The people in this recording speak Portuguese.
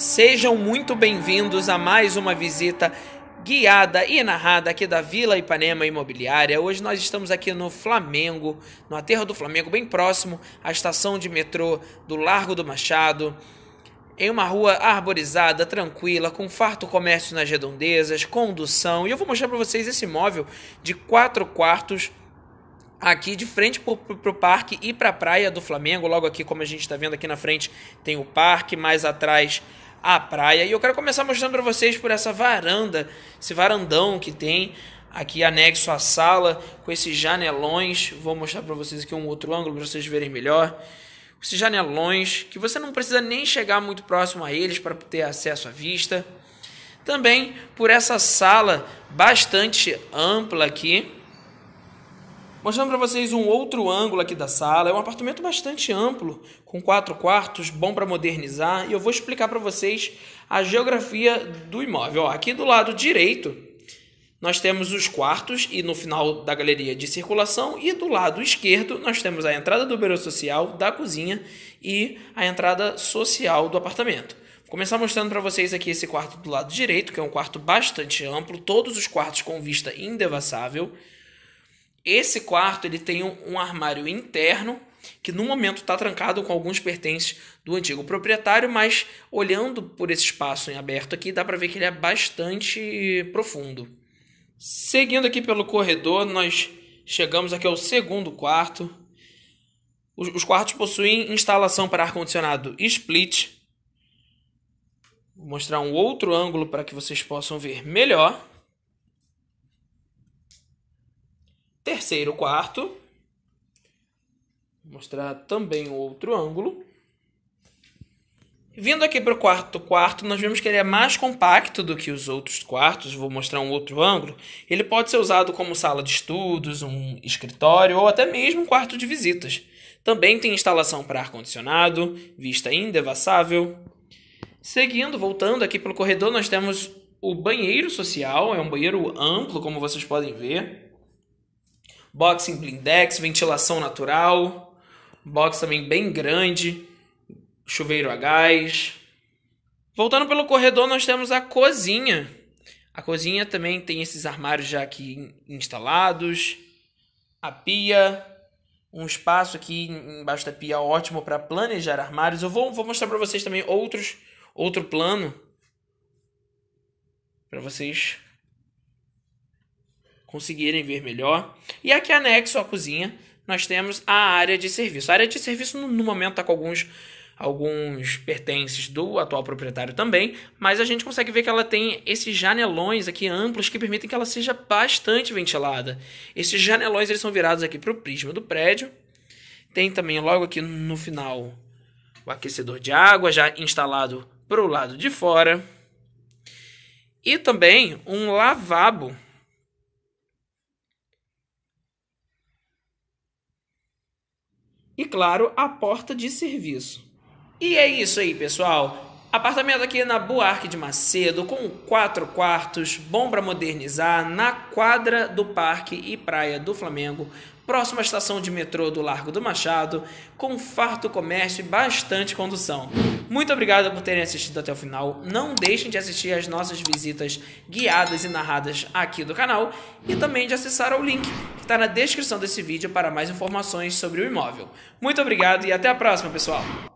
Sejam muito bem-vindos a mais uma visita guiada e narrada aqui da Vila Ipanema Imobiliária. Hoje nós estamos aqui no Flamengo, no aterro do Flamengo, bem próximo à estação de metrô do Largo do Machado. Em uma rua arborizada, tranquila, com farto comércio nas redondezas, condução. E eu vou mostrar para vocês esse imóvel de quatro quartos aqui de frente para o parque e para a praia do Flamengo. Logo aqui, como a gente está vendo aqui na frente, tem o parque, mais atrás a praia. E eu quero começar mostrando para vocês por essa varanda, esse varandão que tem aqui anexo à sala, com esses janelões. Vou mostrar para vocês aqui um outro ângulo para vocês verem melhor. Esses janelões que você não precisa nem chegar muito próximo a eles para ter acesso à vista. Também por essa sala bastante ampla aqui Mostrando para vocês um outro ângulo aqui da sala. É um apartamento bastante amplo, com quatro quartos, bom para modernizar. E eu vou explicar para vocês a geografia do imóvel. Ó, aqui do lado direito, nós temos os quartos e no final da galeria de circulação. E do lado esquerdo, nós temos a entrada do bureau social, da cozinha e a entrada social do apartamento. Vou começar mostrando para vocês aqui esse quarto do lado direito, que é um quarto bastante amplo, todos os quartos com vista indevassável. Esse quarto ele tem um, um armário interno que no momento está trancado com alguns pertences do antigo proprietário, mas olhando por esse espaço em aberto aqui, dá para ver que ele é bastante profundo. Seguindo aqui pelo corredor, nós chegamos aqui ao segundo quarto. Os, os quartos possuem instalação para ar-condicionado split. Vou mostrar um outro ângulo para que vocês possam ver melhor. terceiro quarto. Vou mostrar também o outro ângulo. Vindo aqui para o quarto quarto, nós vemos que ele é mais compacto do que os outros quartos. Vou mostrar um outro ângulo. Ele pode ser usado como sala de estudos, um escritório ou até mesmo um quarto de visitas. Também tem instalação para ar-condicionado, vista indevassável. Seguindo, voltando aqui pelo corredor, nós temos o banheiro social. É um banheiro amplo, como vocês podem ver. Box em blindex, ventilação natural. Box também bem grande. Chuveiro a gás. Voltando pelo corredor, nós temos a cozinha. A cozinha também tem esses armários já aqui instalados. A pia, um espaço aqui embaixo da pia ótimo para planejar armários. Eu vou, vou mostrar para vocês também outros outro plano para vocês conseguirem ver melhor. E aqui anexo à cozinha, nós temos a área de serviço. A área de serviço no momento está com alguns alguns pertences do atual proprietário também, mas a gente consegue ver que ela tem esses janelões aqui amplos que permitem que ela seja bastante ventilada. Esses janelões eles são virados aqui para o prisma do prédio. Tem também logo aqui no final o aquecedor de água já instalado para o lado de fora. E também um lavabo e, claro, a porta de serviço. E é isso aí, pessoal. Apartamento aqui na Buarque de Macedo, com quatro quartos, bom para modernizar, na quadra do Parque e Praia do Flamengo, próxima à estação de metrô do Largo do Machado, com farto comércio e bastante condução. Muito obrigado por terem assistido até o final. Não deixem de assistir as nossas visitas guiadas e narradas aqui do canal e também de acessar o link que está na descrição desse vídeo para mais informações sobre o imóvel. Muito obrigado e até a próxima, pessoal!